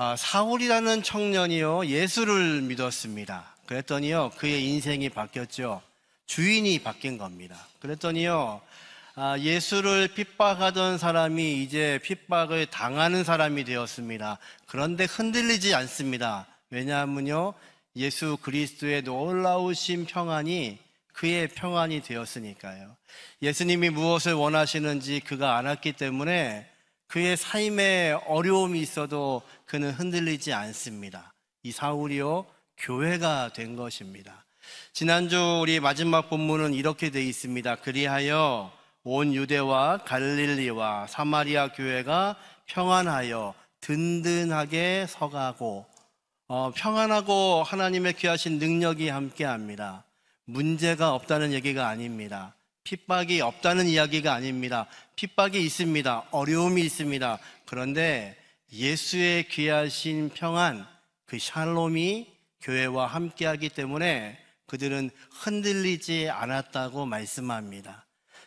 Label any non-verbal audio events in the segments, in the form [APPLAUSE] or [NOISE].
아, 사울이라는 청년이요 예수를 믿었습니다. 그랬더니요 그의 인생이 바뀌었죠. 주인이 바뀐 겁니다. 그랬더니요 아, 예수를 핍박하던 사람이 이제 핍박을 당하는 사람이 되었습니다. 그런데 흔들리지 않습니다. 왜냐하면요 예수 그리스도의 놀라우신 평안이 그의 평안이 되었으니까요. 예수님이 무엇을 원하시는지 그가 알았기 때문에 그의 삶에 어려움이 있어도 그는 흔들리지 않습니다. 이 사울이요, 교회가 된 것입니다. 지난주 우리 마지막 본문은 이렇게 돼 있습니다. 그리하여 온 유대와 갈릴리와 사마리아 교회가 평안하여 든든하게 서가고 어, 평안하고 하나님의 귀하신 능력이 함께합니다. 문제가 없다는 얘기가 아닙니다. 핍박이 없다는 이야기가 아닙니다. 핍박이 있습니다. 어려움이 있습니다. 그런데 예수의 귀하신 평안, 그 샬롬이 교회와 함께하기 때문에 그들은 흔들리지 않았다고 말씀합니다.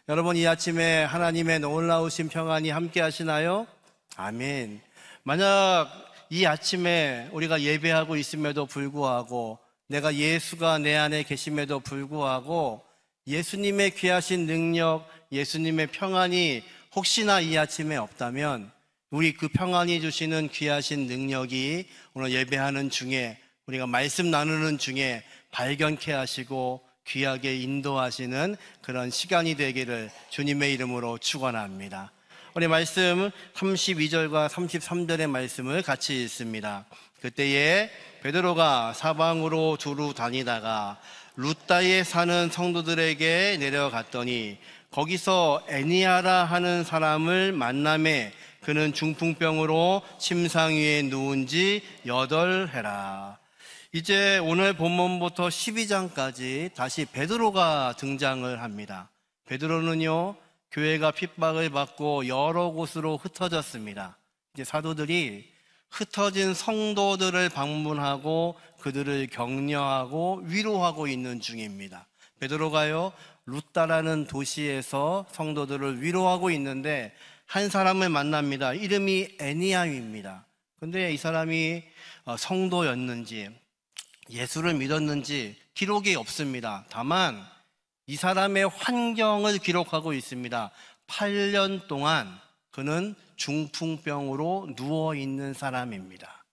여러분 이 아침에 하나님의 놀라우신 평안이 함께 하시나요? 아멘. 만약 이 아침에 우리가 예배하고 있음에도 불구하고 내가 예수가 내 안에 계심에도 불구하고 예수님의 귀하신 능력, 예수님의 평안이 혹시나 이 아침에 없다면 우리 그 평안이 주시는 귀하신 능력이 오늘 예배하는 중에 우리가 말씀 나누는 중에 발견케 하시고 귀하게 인도하시는 그런 시간이 되기를 주님의 이름으로 축원합니다. 우리 말씀 32절과 33절의 말씀을 같이 읽습니다. 그때에 베드로가 사방으로 두루 다니다가 루다에 사는 성도들에게 내려갔더니 거기서 애니아라 하는 사람을 만남에 그는 중풍병으로 침상 위에 누운 지 여덟 해라. 이제 오늘 본문부터 12장까지 다시 베드로가 등장을 합니다. 베드로는요, 교회가 핍박을 받고 여러 곳으로 흩어졌습니다. 이제 사도들이 흩어진 성도들을 방문하고 그들을 격려하고 위로하고 있는 중입니다. 베드로가요 루따라는 도시에서 성도들을 위로하고 있는데 한 사람을 만납니다. 이름이 애니아입니다. 근데 이 사람이 어, 성도였는지 예수를 믿었는지 기록이 없습니다. 다만 이 사람의 환경을 기록하고 있습니다. 8년 동안 그는 중풍병으로 누워 있는 사람입니다.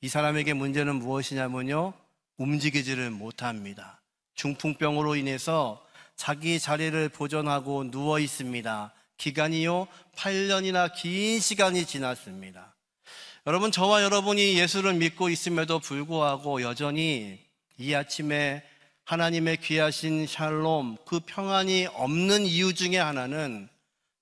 이 사람에게 문제는 무엇이냐면요. 움직이지를 못합니다. 중풍병으로 인해서 자기 자리를 보존하고 누워 있습니다. 기간이요. 8년이나 긴 시간이 지났습니다. 여러분, 저와 여러분이 예수를 믿고 있음에도 불구하고 여전히 이 아침에 하나님의 귀하신 샬롬, 그 평안이 없는 이유 중에 하나는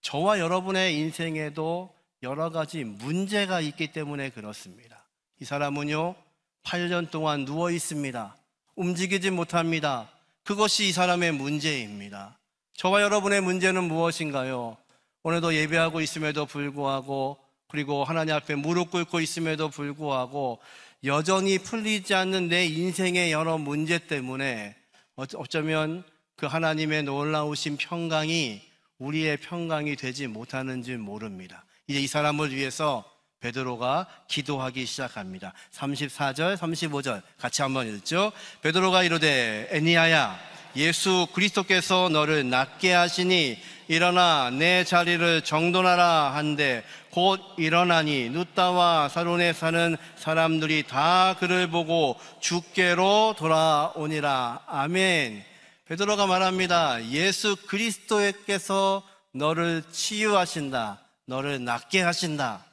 저와 여러분의 인생에도 여러 가지 문제가 있기 때문에 그렇습니다. 이 사람은요, 8년 동안 누워 있습니다. 움직이지 못합니다. 그것이 이 사람의 문제입니다. 저와 여러분의 문제는 무엇인가요? 오늘도 예배하고 있음에도 불구하고 그리고 하나님 앞에 무릎 꿇고 있음에도 불구하고 여전히 풀리지 않는 내 인생의 여러 문제 때문에 어쩌면 그 하나님의 놀라우신 평강이 우리의 평강이 되지 못하는지 모릅니다. 이제 이 사람을 위해서 베드로가 기도하기 시작합니다. 34절, 35절 같이 한번 읽죠. 베드로가 이르되 애니아야 예수 그리스도께서 너를 낫게 하시니 일어나 내 자리를 정돈하라 한데 곧 일어나니 누따와 사론에 사는 사람들이 다 그를 보고 주께로 돌아오니라. 아멘. 베드로가 말합니다. 예수 그리스도께서 너를 치유하신다. 너를 낫게 하신다.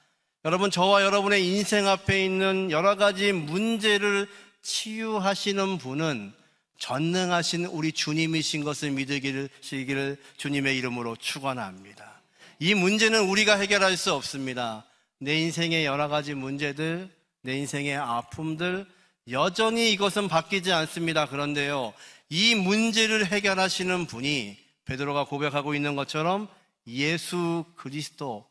여러분, 저와 여러분의 인생 앞에 있는 여러 가지 문제를 치유하시는 분은 전능하신 우리 주님이신 것을 믿으시기를 주님의 이름으로 축원합니다. 이 문제는 우리가 해결할 수 없습니다. 내 인생의 여러 가지 문제들, 내 인생의 아픔들, 여전히 이것은 바뀌지 않습니다. 그런데요, 이 문제를 해결하시는 분이 베드로가 고백하고 있는 것처럼 예수 그리스도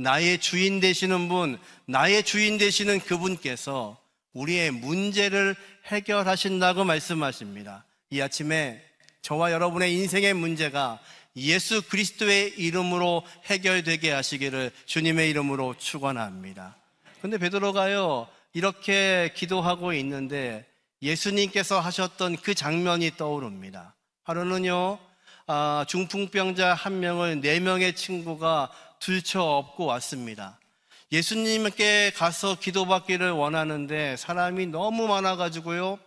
나의 주인 되시는 분, 나의 주인 되시는 그분께서 우리의 문제를 해결하신다고 말씀하십니다. 이 아침에 저와 여러분의 인생의 문제가 예수 그리스도의 이름으로 해결되게 하시기를 주님의 이름으로 축원합니다. 근데 베드로가요. 이렇게 기도하고 있는데 예수님께서 하셨던 그 장면이 떠오릅니다. 하루는요. 아, 중풍병자 한 명을 네 명의 친구가 둘쳐없고 왔습니다. 예수님께 가서 기도받기를 원하는데 사람이 너무 많아가지고요.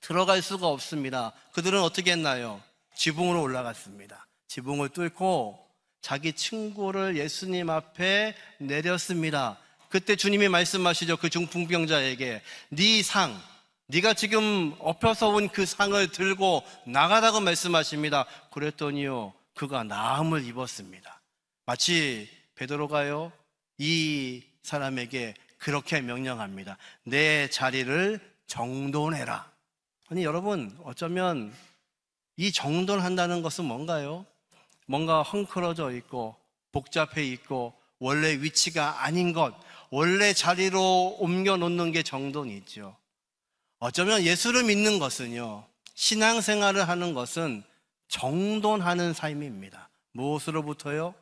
들어갈 수가 없습니다. 그들은 어떻게 했나요? 지붕으로 올라갔습니다. 지붕을 뚫고 자기 친구를 예수님 앞에 내렸습니다. 그때 주님이 말씀하시죠. 그 중풍병자에게 네 상, 네가 지금 엎혀서 온 그 상을 들고 나가라고 말씀하십니다. 그랬더니요. 그가 나음을 입었습니다. 마치 베드로가요 이 사람에게 그렇게 명령합니다. 내 자리를 정돈해라. 아니 여러분 어쩌면 이 정돈한다는 것은 뭔가요? 뭔가 헝클어져 있고 복잡해 있고 원래 위치가 아닌 것, 원래 자리로 옮겨 놓는 게 정돈이죠. 어쩌면 예수를 믿는 것은요, 신앙생활을 하는 것은 정돈하는 삶입니다. 무엇으로부터요?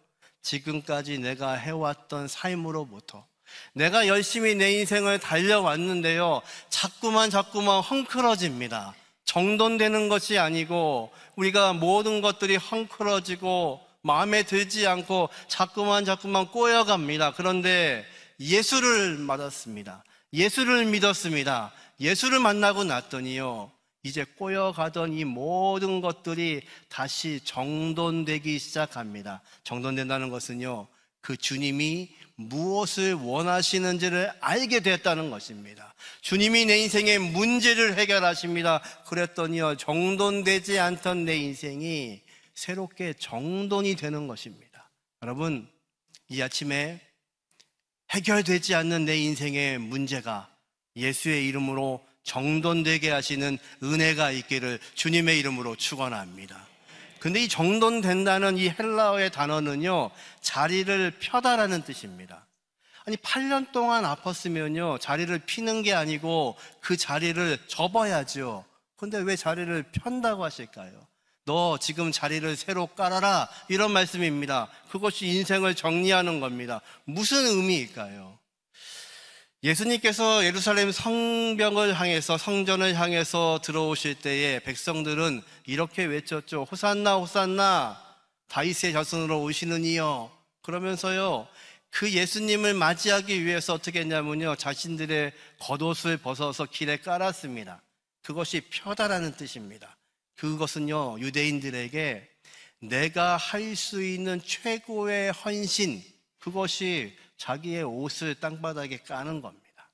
지금까지 내가 해왔던 삶으로부터 내가 열심히 내 인생을 달려왔는데요. 자꾸만 자꾸만 헝클어집니다. 정돈되는 것이 아니고 우리가 모든 것들이 헝클어지고 마음에 들지 않고 자꾸만 자꾸만 꼬여갑니다. 그런데 예수를 맞았습니다. 예수를 믿었습니다. 예수를 만나고 났더니요. 이제 꼬여가던 이 모든 것들이 다시 정돈되기 시작합니다. 정돈된다는 것은요, 그 주님이 무엇을 원하시는지를 알게 됐다는 것입니다. 주님이 내 인생의 문제를 해결하십니다. 그랬더니요, 정돈되지 않던 내 인생이 새롭게 정돈이 되는 것입니다. 여러분, 이 아침에 해결되지 않는 내 인생의 문제가 예수의 이름으로 정돈되게 하시는 은혜가 있기를 주님의 이름으로 축원합니다. 근데 이 정돈된다는 이 헬라어의 단어는요, 자리를 펴다라는 뜻입니다. 아니, 8년 동안 아팠으면요, 자리를 피는 게 아니고 그 자리를 접어야죠. 근데 왜 자리를 편다고 하실까요? 너 지금 자리를 새로 깔아라. 이런 말씀입니다. 그것이 인생을 정리하는 겁니다. 무슨 의미일까요? 예수님께서 예루살렘 성벽을 향해서 성전을 향해서 들어오실 때에 백성들은 이렇게 외쳤죠. 호산나 호산나 다윗의 자손으로 오시는 이여. 그러면서요. 그 예수님을 맞이하기 위해서 어떻게 했냐면요. 자신들의 겉옷을 벗어서 길에 깔았습니다. 그것이 펴다라는 뜻입니다. 그것은요. 유대인들에게 내가 할 수 있는 최고의 헌신 그것이 자기의 옷을 땅바닥에 까는 겁니다.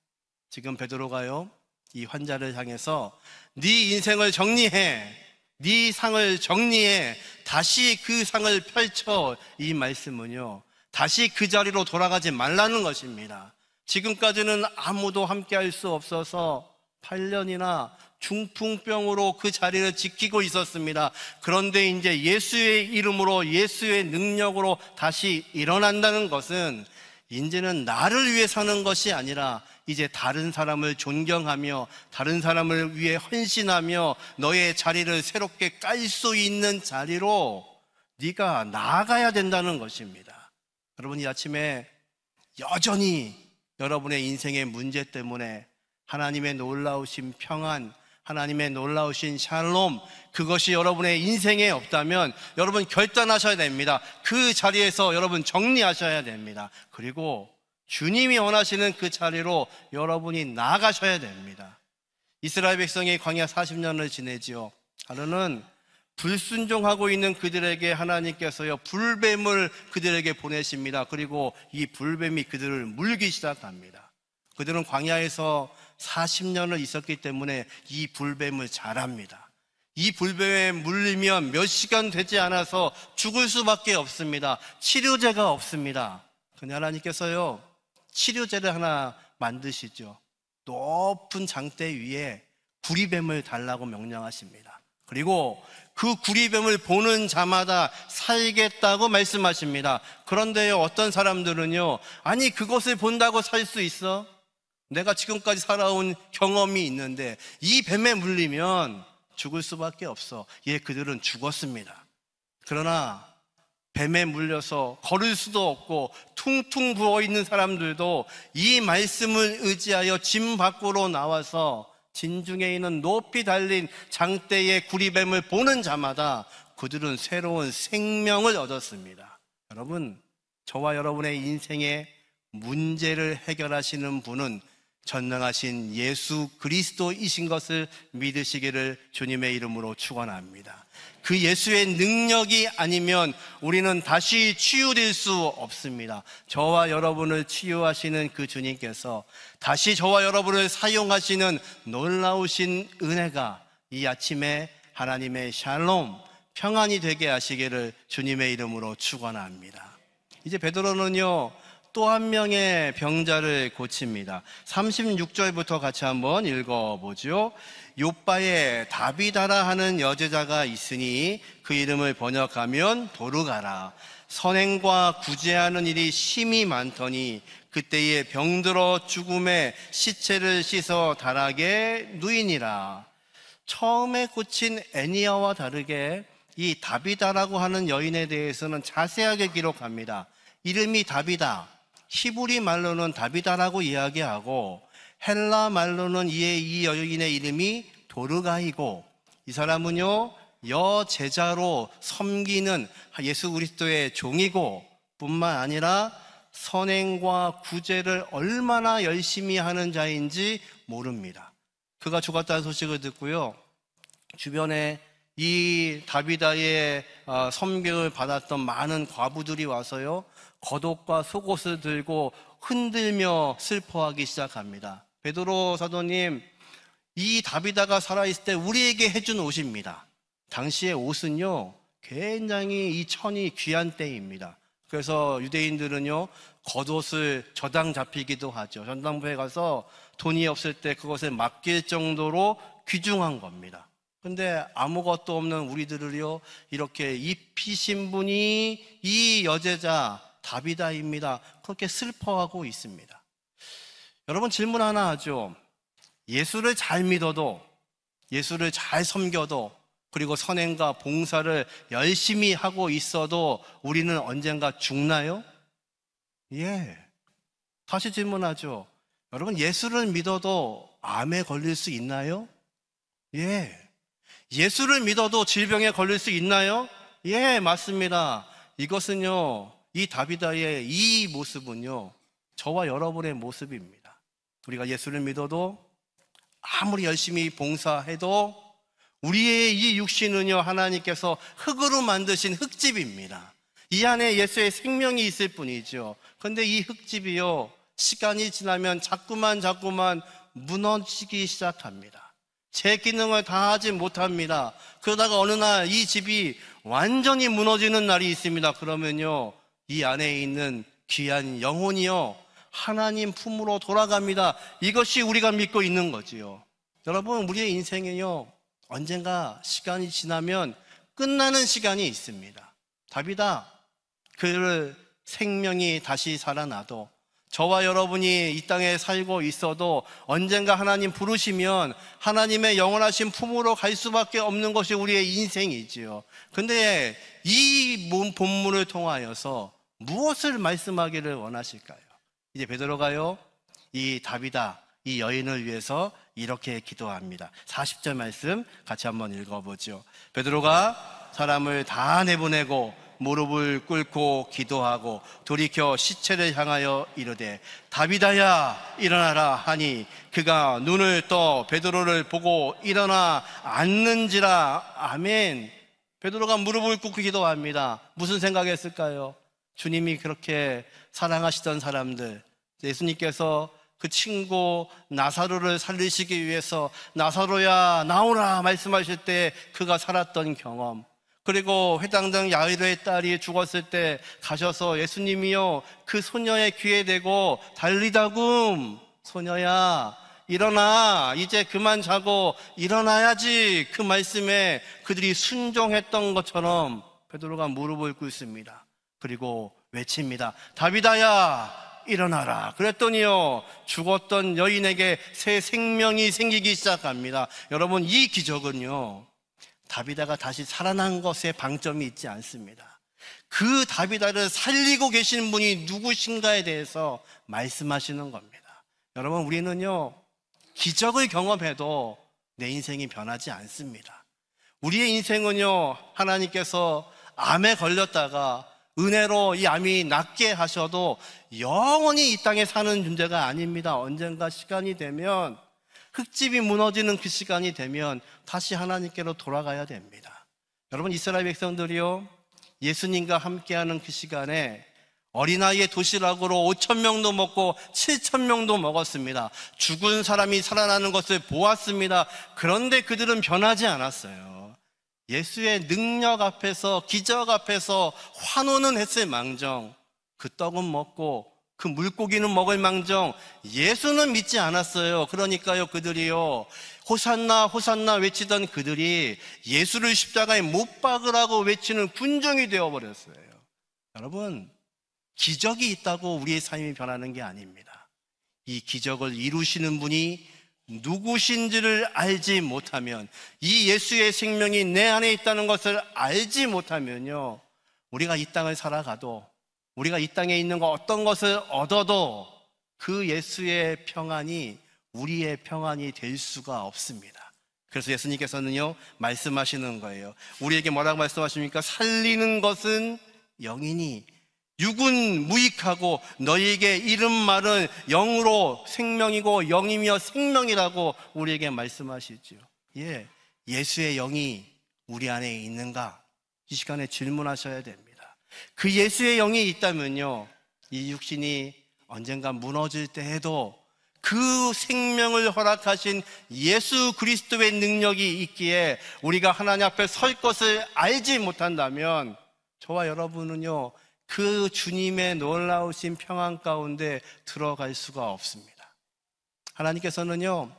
지금 베드로가요. 이 환자를 향해서 네 인생을 정리해. 네 상을 정리해. 다시 그 상을 펼쳐. 이 말씀은요. 다시 그 자리로 돌아가지 말라는 것입니다. 지금까지는 아무도 함께 할 수 없어서 8년이나 중풍병으로 그 자리를 지키고 있었습니다. 그런데 이제 예수의 이름으로 예수의 능력으로 다시 일어난다는 것은 이제는 나를 위해 사는 것이 아니라 이제 다른 사람을 존경하며 다른 사람을 위해 헌신하며 너의 자리를 새롭게 깔 수 있는 자리로 네가 나아가야 된다는 것입니다. 여러분 이 아침에 여전히 여러분의 인생의 문제 때문에 하나님의 놀라우신 평안, 하나님의 놀라우신 샬롬, 그것이 여러분의 인생에 없다면 여러분 결단하셔야 됩니다. 그 자리에서 여러분 정리하셔야 됩니다. 그리고 주님이 원하시는 그 자리로 여러분이 나가셔야 됩니다. 이스라엘 백성이 광야 40년을 지내지요. 하루는 불순종하고 있는 그들에게 하나님께서요 불뱀을 그들에게 보내십니다. 그리고 이 불뱀이 그들을 물기 시작합니다. 그들은 광야에서 40년을 있었기 때문에 이 불뱀을 잘 압니다. 이 불뱀에 물리면 몇 시간 되지 않아서 죽을 수밖에 없습니다. 치료제가 없습니다. 그데 하나님께서요, 치료제를 하나 만드시죠. 높은 장대 위에 구리뱀을 달라고 명령하십니다. 그리고 그 구리뱀을 보는 자마다 살겠다고 말씀하십니다. 그런데 어떤 사람들은요, 아니, 그것을 본다고 살 수 있어? 내가 지금까지 살아온 경험이 있는데 이 뱀에 물리면 죽을 수밖에 없어. 예, 그들은 죽었습니다. 그러나 뱀에 물려서 걸을 수도 없고 퉁퉁 부어 있는 사람들도 이 말씀을 의지하여 짐 밖으로 나와서 진중에 있는 높이 달린 장대의 구리뱀을 보는 자마다 그들은 새로운 생명을 얻었습니다. 여러분, 저와 여러분의 인생에 문제를 해결하시는 분은 전능하신 예수 그리스도이신 것을 믿으시기를 주님의 이름으로 축원합니다. 그 예수의 능력이 아니면 우리는 다시 치유될 수 없습니다. 저와 여러분을 치유하시는 그 주님께서 다시 저와 여러분을 사용하시는 놀라우신 은혜가 이 아침에 하나님의 샬롬 평안이 되게 하시기를 주님의 이름으로 축원합니다. 이제 베드로는요. 또한 명의 병자를 고칩니다. 36절부터 같이 한번 읽어보죠. 요빠에 다비다라 하는 여제자가 있으니 그 이름을 번역하면 도르가라. 선행과 구제하는 일이 심히 많더니 그때에 병들어 죽음에 시체를 씻어 달하게 누이니라. 처음에 고친 애니아와 다르게 이 다비다라고 하는 여인에 대해서는 자세하게 기록합니다. 이름이 다비다. 히브리 말로는 다비다라고 이야기하고 헬라 말로는 이에 이 여인의 이름이 도르가이고 이 사람은요 여제자로 섬기는 예수 그리스도의 종이고 뿐만 아니라 선행과 구제를 얼마나 열심히 하는 자인지 모릅니다. 그가 죽었다는 소식을 듣고요. 주변에 이 다비다의 어, 섬경을 받았던 많은 과부들이 와서요. 겉옷과 속옷을 들고 흔들며 슬퍼하기 시작합니다. 베드로 사도님, 이 다비다가 살아있을 때 우리에게 해준 옷입니다. 당시의 옷은요, 굉장히 이 천이 귀한 때입니다. 그래서 유대인들은요, 겉옷을 저당 잡히기도 하죠. 전당부에 가서 돈이 없을 때 그것에 맡길 정도로 귀중한 겁니다. 근데 아무것도 없는 우리들을요, 이렇게 입히신 분이 이 여제자, 다비다입니다. 그렇게 슬퍼하고 있습니다. 여러분 질문 하나 하죠. 예수를 잘 믿어도 예수를 잘 섬겨도 그리고 선행과 봉사를 열심히 하고 있어도 우리는 언젠가 죽나요? 예. 다시 질문하죠. 여러분 예수를 믿어도 암에 걸릴 수 있나요? 예. 예수를 믿어도 질병에 걸릴 수 있나요? 예, 맞습니다. 이것은요, 이 다비다의 이 모습은요, 저와 여러분의 모습입니다. 우리가 예수를 믿어도 아무리 열심히 봉사해도 우리의 이 육신은요, 하나님께서 흙으로 만드신 흙집입니다. 이 안에 예수의 생명이 있을 뿐이죠. 그런데이 흙집이요, 시간이 지나면 자꾸만 자꾸만 무너지기 시작합니다. 제 기능을 다 하지 못합니다. 그러다가 어느 날 이 집이 완전히 무너지는 날이 있습니다. 그러면요, 이 안에 있는 귀한 영혼이요. 하나님 품으로 돌아갑니다. 이것이 우리가 믿고 있는 거지요. 여러분, 우리의 인생에요. 언젠가 시간이 지나면 끝나는 시간이 있습니다. 다비다. 그 생명이 다시 살아나도 저와 여러분이 이 땅에 살고 있어도 언젠가 하나님 부르시면 하나님의 영원하신 품으로 갈 수밖에 없는 것이 우리의 인생이지요. 근데 이 본문을 통하여서 무엇을 말씀하기를 원하실까요? 이제 베드로가요. 이답이다이 여인을 위해서 이렇게 기도합니다. 40절 말씀 같이 한번 읽어보죠. 베드로가 사람을 다 내보내고 무릎을 꿇고 기도하고 돌이켜 시체를 향하여 이르되 다비다야 일어나라 하니 그가 눈을 떠 베드로를 보고 일어나 앉는지라 아멘. 베드로가 무릎을 꿇고 기도합니다. 무슨 생각했을까요? 주님이 그렇게 사랑하시던 사람들, 예수님께서 그 친구 나사로를 살리시기 위해서 나사로야 나오라 말씀하실 때 그가 살았던 경험, 그리고 회당당 야이로의 딸이 죽었을 때 가셔서 예수님이요 그 소녀의 귀에 대고 달리다굼 소녀야 일어나 이제 그만 자고 일어나야지 그 말씀에 그들이 순종했던 것처럼 베드로가 무릎을 꿇습니다. 그리고 외칩니다. 다비다야 일어나라. 그랬더니요 죽었던 여인에게 새 생명이 생기기 시작합니다. 여러분 이 기적은요 다비다가 다시 살아난 것에 방점이 있지 않습니다. 그 다비다를 살리고 계신 분이 누구신가에 대해서 말씀하시는 겁니다. 여러분 우리는요 기적을 경험해도 내 인생이 변하지 않습니다. 우리의 인생은요 하나님께서 암에 걸렸다가 은혜로 이 암이 낫게 하셔도 영원히 이 땅에 사는 존재가 아닙니다. 언젠가 시간이 되면 흙집이 무너지는 그 시간이 되면 다시 하나님께로 돌아가야 됩니다. 여러분 이스라엘 백성들이요 예수님과 함께하는 그 시간에 어린아이의 도시락으로 5천 명도 먹고 7천 명도 먹었습니다. 죽은 사람이 살아나는 것을 보았습니다. 그런데 그들은 변하지 않았어요. 예수의 능력 앞에서 기적 앞에서 환호는 했을 망정 그 떡은 먹고 그 물고기는 먹을 망정 예수는 믿지 않았어요. 그러니까요 그들이요 호산나 호산나 외치던 그들이 예수를 십자가에 못 박으라고 외치는 군정이 되어버렸어요. 여러분 기적이 있다고 우리의 삶이 변하는 게 아닙니다. 이 기적을 이루시는 분이 누구신지를 알지 못하면 이 예수의 생명이 내 안에 있다는 것을 알지 못하면요. 우리가 이 땅을 살아가도 우리가 이 땅에 있는 거 어떤 것을 얻어도 그 예수의 평안이 우리의 평안이 될 수가 없습니다. 그래서 예수님께서는요, 말씀하시는 거예요. 우리에게 뭐라고 말씀하십니까? 살리는 것은 영이니 육은 무익하고 너희에게 이른 말은 영으로 생명이고 영이며 생명이라고 우리에게 말씀하시지요. 예. 예수의 영이 우리 안에 있는가? 이 시간에 질문하셔야 됩니다. 그 예수의 영이 있다면요. 이 육신이 언젠가 무너질 때에도 그 생명을 허락하신 예수 그리스도의 능력이 있기에 우리가 하나님 앞에 설 것을 알지 못한다면 저와 여러분은요. 그 주님의 놀라우신 평안 가운데 들어갈 수가 없습니다. 하나님께서는요,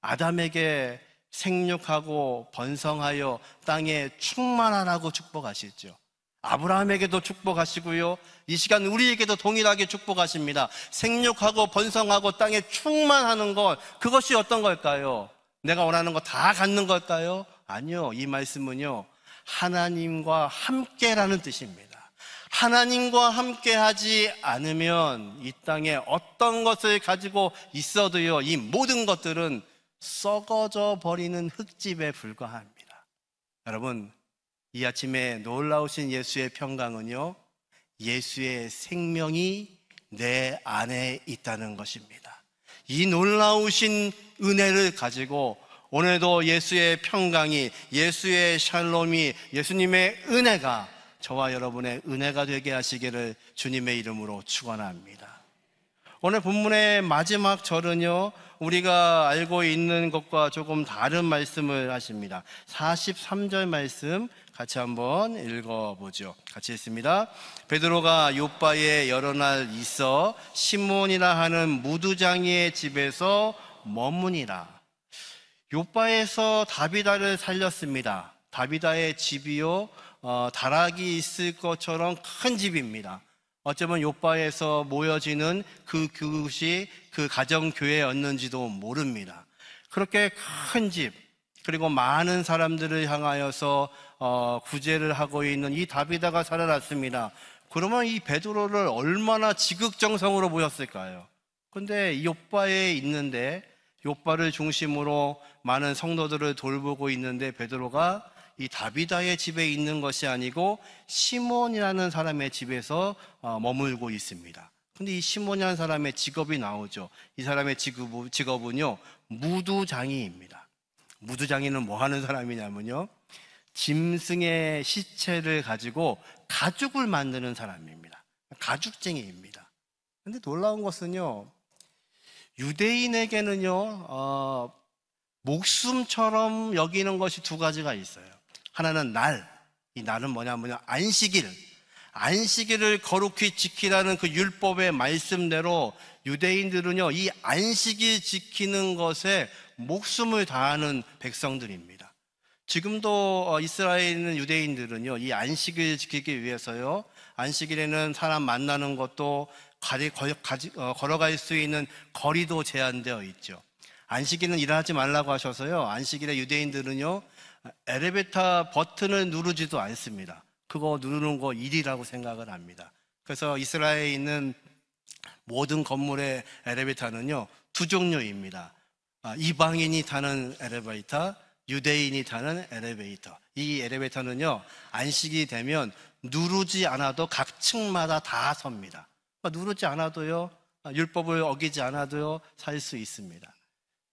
아담에게 생육하고 번성하여 땅에 충만하라고 축복하시죠. 아브라함에게도 축복하시고요. 이 시간 우리에게도 동일하게 축복하십니다. 생육하고 번성하고 땅에 충만하는 것, 그것이 어떤 걸까요? 내가 원하는 거 다 갖는 걸까요? 아니요. 이 말씀은요. 하나님과 함께라는 뜻입니다. 하나님과 함께 하지 않으면 이 땅에 어떤 것을 가지고 있어도요, 이 모든 것들은 썩어져 버리는 흙집에 불과합니다. 여러분, 이 아침에 놀라우신 예수의 평강은요, 예수의 생명이 내 안에 있다는 것입니다. 이 놀라우신 은혜를 가지고 오늘도 예수의 평강이, 예수의 샬롬이, 예수님의 은혜가 저와 여러분의 은혜가 되게 하시기를 주님의 이름으로 축원합니다. 오늘 본문의 마지막 절은요, 우리가 알고 있는 것과 조금 다른 말씀을 하십니다. 43절 말씀 같이 한번 읽어보죠. 같이 읽습니다. 베드로가 요바에 여러 날 있어 시몬이라 하는 무두장의 집에서 머무니라. 요바에서 다비다를 살렸습니다. 다비다의 집이요 어, 다락이 있을 것처럼 큰 집입니다. 어쩌면 요바에서 모여지는 그 그것이 그 가정 교회였는지도 모릅니다. 그렇게 큰 집, 그리고 많은 사람들을 향하여서 어, 구제를 하고 있는 이 다비다가 살아났습니다. 그러면 이 베드로를 얼마나 지극정성으로 보였을까요? 근데 요바에 있는데 요바를 중심으로 많은 성도들을 돌보고 있는데 베드로가 이 다비다의 집에 있는 것이 아니고 시몬이라는 사람의 집에서 어, 머물고 있습니다. 근데 이 시몬이라는 사람의 직업이 나오죠. 이 사람의 직업, 은요 무두장이입니다. 무두장이는 뭐 하는 사람이냐면요, 짐승의 시체를 가지고 가죽을 만드는 사람입니다. 가죽쟁이입니다. 근데 놀라운 것은요, 유대인에게는요, 어, 목숨처럼 여기는 것이 두 가지가 있어요. 하나는 날, 이 날은 뭐냐면 안식일, 안식일을 거룩히 지키라는 그 율법의 말씀대로 유대인들은요, 이 안식일 지키는 것에 목숨을 다하는 백성들입니다. 지금도 어, 이스라엘에 있는 유대인들은요, 이 안식일 지키기 위해서요, 안식일에는 사람 만나는 것도 어, 걸어갈 수 있는 거리도 제한되어 있죠. 안식일은 일하지 말라고 하셔서요, 안식일에 유대인들은요, 엘리베이터 버튼을 누르지도 않습니다. 그거 누르는 거 일이라고 생각을 합니다. 그래서 이스라엘에 있는 모든 건물의 엘리베이터는요, 두 종류입니다. 아, 이방인이 타는 엘리베이터, 유대인이 타는 엘리베이터. 이 엘리베이터는요, 안식이 되면 누르지 않아도 각 층마다 다 섭니다. 아, 누르지 않아도요, 아, 율법을 어기지 않아도요, 살수 있습니다.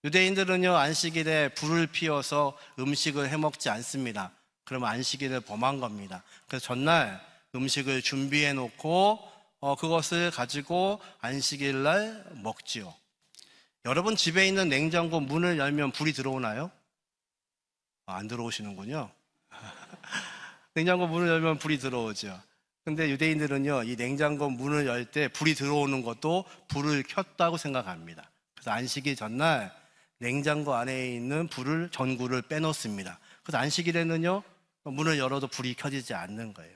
유대인들은요, 안식일에 불을 피워서 음식을 해 먹지 않습니다. 그럼 안식일을 범한 겁니다. 그래서 전날 음식을 준비해 놓고 어, 그것을 가지고 안식일 날 먹지요. 여러분 집에 있는 냉장고 문을 열면 불이 들어오나요? 아, 안 들어오시는군요. [LAUGHS] 냉장고 문을 열면 불이 들어오죠. 근데 유대인들은요, 이 냉장고 문을 열 때 불이 들어오는 것도 불을 켰다고 생각합니다. 그래서 안식일 전날 냉장고 안에 있는 불을 전구를 빼놓습니다. 그래서 안식일에는요 문을 열어도 불이 켜지지 않는 거예요.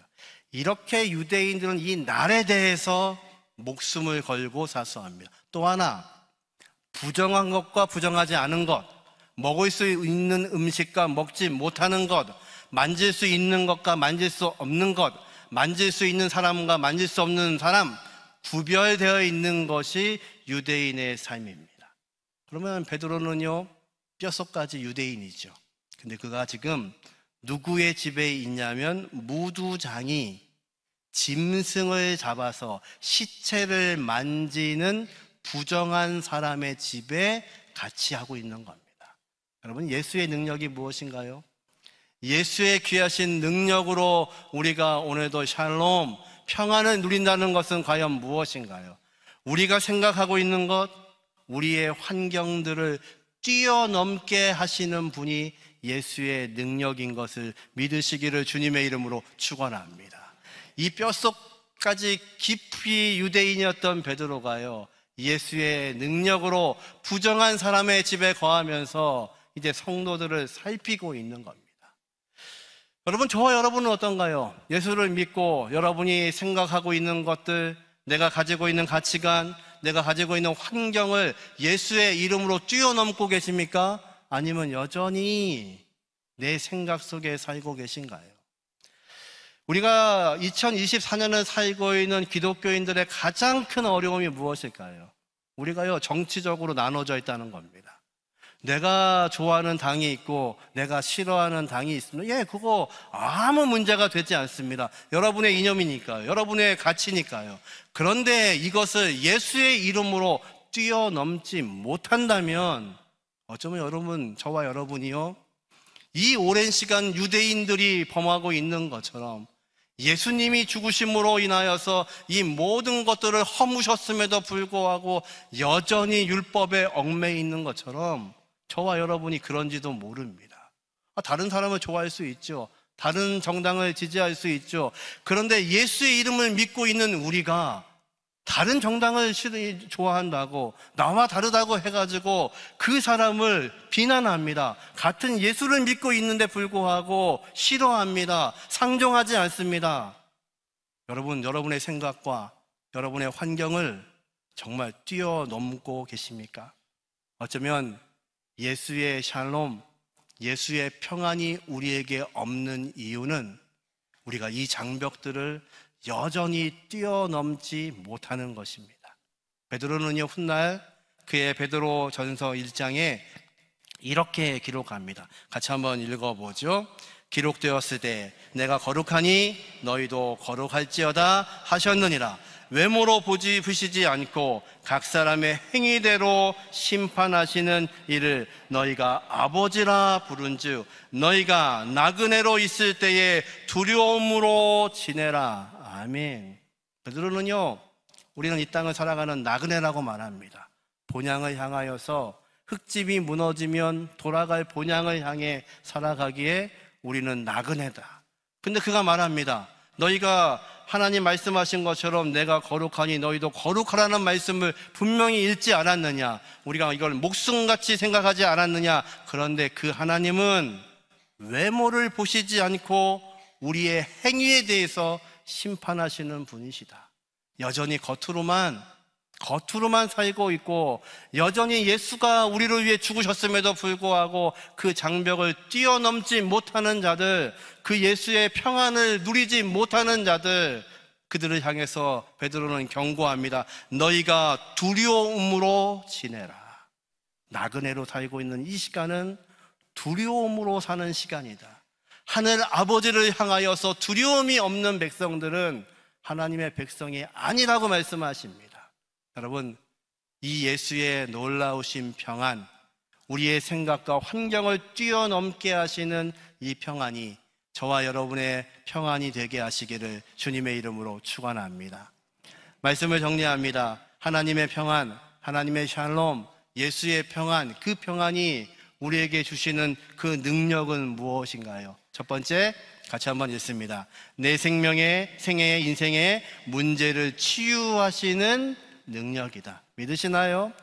이렇게 유대인들은 이 날에 대해서 목숨을 걸고 사수합니다. 또 하나 부정한 것과 부정하지 않은 것, 먹을 수 있는 음식과 먹지 못하는 것, 만질 수 있는 것과 만질 수 없는 것, 만질 수 있는 사람과 만질 수 없는 사람 구별되어 있는 것이 유대인의 삶입니다. 그러면 베드로는요 뼛속까지 유대인이죠. 근데 그가 지금 누구의 집에 있냐면 무두장이 짐승을 잡아서 시체를 만지는 부정한 사람의 집에 같이 하고 있는 겁니다. 여러분 예수의 능력이 무엇인가요? 예수의 귀하신 능력으로 우리가 오늘도 샬롬 평안을 누린다는 것은 과연 무엇인가요? 우리가 생각하고 있는 것, 우리의 환경들을 뛰어넘게 하시는 분이 예수의 능력인 것을 믿으시기를 주님의 이름으로 축원합니다. 이 뼛속까지 깊이 유대인이었던 베드로가요. 예수의 능력으로 부정한 사람의 집에 거하면서 이제 성도들을 살피고 있는 겁니다. 여러분, 저와 여러분은 어떤가요? 예수를 믿고 여러분이 생각하고 있는 것들, 내가 가지고 있는 가치관, 내가 가지고 있는 환경을 예수의 이름으로 뛰어넘고 계십니까? 아니면 여전히 내 생각 속에 살고 계신가요? 우리가 2024년을 살고 있는 기독교인들의 가장 큰 어려움이 무엇일까요? 우리가요, 정치적으로 나눠져 있다는 겁니다. 내가 좋아하는 당이 있고 내가 싫어하는 당이 있으면 예 그거 아무 문제가 되지 않습니다. 여러분의 이념이니까요. 여러분의 가치니까요. 그런데 이것을 예수의 이름으로 뛰어넘지 못한다면 어쩌면 여러분 저와 여러분이요. 이 오랜 시간 유대인들이 범하고 있는 것처럼 예수님이 죽으심으로 인하여서 이 모든 것들을 허무셨음에도 불구하고 여전히 율법에 얽매 있는 것처럼 저와 여러분이 그런지도 모릅니다. 아, 다른 사람을 좋아할 수 있죠. 다른 정당을 지지할 수 있죠. 그런데 예수의 이름을 믿고 있는 우리가 다른 정당을 좋아한다고 나와 다르다고 해가지고 그 사람을 비난합니다. 같은 예수를 믿고 있는데 불구하고 싫어합니다. 상종하지 않습니다. 여러분, 여러분의 생각과 여러분의 환경을 정말 뛰어넘고 계십니까? 어쩌면 예수의 샬롬, 예수의 평안이 우리에게 없는 이유는 우리가 이 장벽들을 여전히 뛰어넘지 못하는 것입니다. 베드로는요 훗날 그의 베드로 전서 1장에 이렇게 기록합니다. 같이 한번 읽어보죠. 기록되었을 때 내가 거룩하니 너희도 거룩할지어다 하셨느니라. 외모로 보지 부시지 않고 각 사람의 행위대로 심판하시는 이를 너희가 아버지라 부른즉 너희가 나그네로 있을 때에 두려움으로 지내라. 아멘. 베드로는요. 우리는 이 땅을 살아가는 나그네라고 말합니다. 본향을 향하여서 흙집이 무너지면 돌아갈 본향을 향해 살아가기에 우리는 나그네다. 근데 그가 말합니다. 너희가 하나님 말씀하신 것처럼 내가 거룩하니 너희도 거룩하라는 말씀을 분명히 읽지 않았느냐. 우리가 이걸 목숨같이 생각하지 않았느냐. 그런데 그 하나님은 외모를 보시지 않고 우리의 행위에 대해서 심판하시는 분이시다. 여전히 겉으로만 겉으로만 살고 있고 여전히 예수가 우리를 위해 죽으셨음에도 불구하고 그 장벽을 뛰어넘지 못하는 자들, 그 예수의 평안을 누리지 못하는 자들, 그들을 향해서 베드로는 경고합니다. 너희가 두려움으로 지내라. 나그네로 살고 있는 이 시간은 두려움으로 사는 시간이다. 하늘 아버지를 향하여서 두려움이 없는 백성들은 하나님의 백성이 아니라고 말씀하십니다. 여러분, 이 예수의 놀라우신 평안, 우리의 생각과 환경을 뛰어넘게 하시는 이 평안이 저와 여러분의 평안이 되게 하시기를 주님의 이름으로 축원합니다. 말씀을 정리합니다. 하나님의 평안, 하나님의 샬롬, 예수의 평안, 그 평안이 우리에게 주시는 그 능력은 무엇인가요? 첫 번째, 같이 한번 읽습니다. 내 생명의, 생애의, 인생의 문제를 치유하시는 능력이다. 믿으시나요?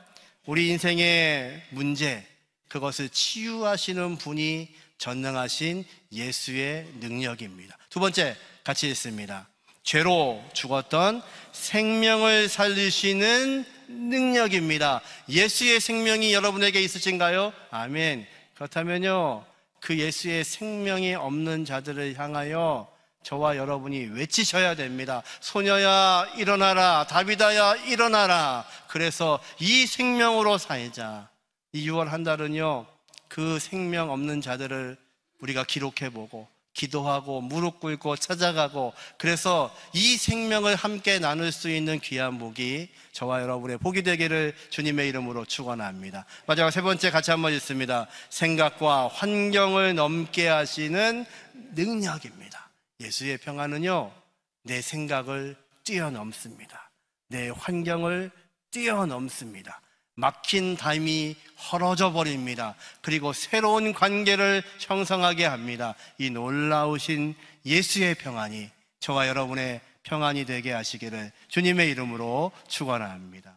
우리 인생의 문제, 그것을 치유하시는 분이 전능하신 예수의 능력입니다. 두 번째, 같이 있습니다. 죄로 죽었던 생명을 살리시는 능력입니다. 예수의 생명이 여러분에게 있으신가요? 아멘. 그렇다면요, 그 예수의 생명이 없는 자들을 향하여 저와 여러분이 외치셔야 됩니다. 소녀야 일어나라, 다비다야 일어나라. 그래서 이 생명으로 살자. 이 6월 한 달은요, 그 생명 없는 자들을 우리가 기록해 보고 기도하고 무릎 꿇고 찾아가고 그래서 이 생명을 함께 나눌 수 있는 귀한 복이 저와 여러분의 복이 되기를 주님의 이름으로 축원합니다. 마지막 세 번째 같이 한 번 읽습니다. 생각과 환경을 넘게 하시는 능력입니다. 예수의 평화는요내 생각을 뛰어넘습니다. 내 환경을 뛰어넘습니다. 막힌 담이 헐어져 버립니다. 그리고 새로운 관계를 형성하게 합니다. 이 놀라우신 예수의 평안이 저와 여러분의 평안이 되게 하시기를 주님의 이름으로 축원합니다.